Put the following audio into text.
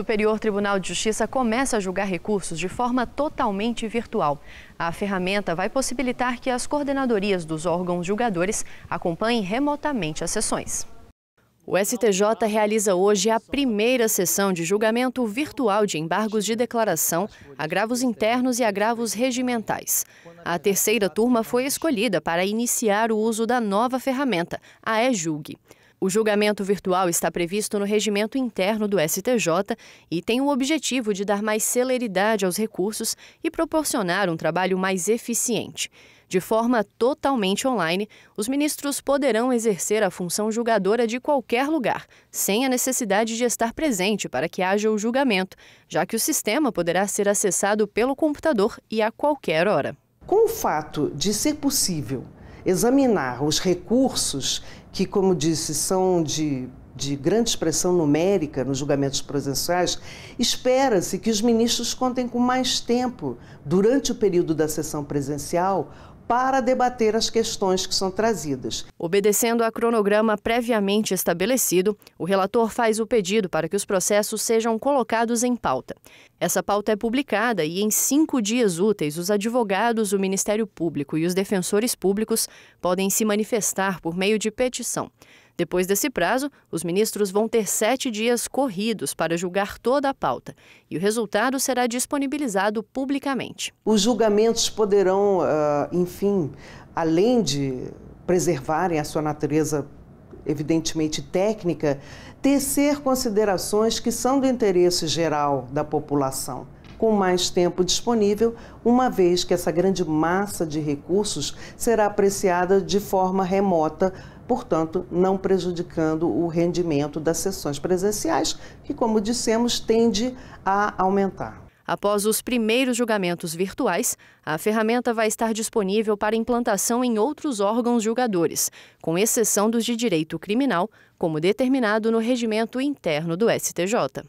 Superior Tribunal de Justiça começa a julgar recursos de forma totalmente virtual. A ferramenta vai possibilitar que as coordenadorias dos órgãos julgadores acompanhem remotamente as sessões. O STJ realiza hoje a primeira sessão de julgamento virtual de embargos de declaração, agravos internos e agravos regimentais. A terceira turma foi escolhida para iniciar o uso da nova ferramenta, a e-Julgue. O julgamento virtual está previsto no regimento interno do STJ e tem o objetivo de dar mais celeridade aos recursos e proporcionar um trabalho mais eficiente. De forma totalmente online, os ministros poderão exercer a função julgadora de qualquer lugar, sem a necessidade de estar presente para que haja o julgamento, já que o sistema poderá ser acessado pelo computador e a qualquer hora. Com o fato de ser possível examinar os recursos que, como disse, são de de grande expressão numérica nos julgamentos presenciais. espera-se que os ministros contem com mais tempo durante o período da sessão presencial para debater as questões que são trazidas. Obedecendo a cronograma previamente estabelecido, o relator faz o pedido para que os processos sejam colocados em pauta. Essa pauta é publicada e, em cinco dias úteis, os advogados, o Ministério Público e os defensores públicos podem se manifestar por meio de petição. Depois desse prazo, os ministros vão ter sete dias corridos para julgar toda a pauta e o resultado será disponibilizado publicamente. Os julgamentos poderão, ah, enfim, além de preservarem a sua natureza evidentemente técnica, tecer considerações que são do interesse geral da população com mais tempo disponível, uma vez que essa grande massa de recursos será apreciada de forma remota, portanto, não prejudicando o rendimento das sessões presenciais, que, como dissemos, tende a aumentar. Após os primeiros julgamentos virtuais, a ferramenta vai estar disponível para implantação em outros órgãos julgadores, com exceção dos de direito criminal, como determinado no regimento interno do STJ.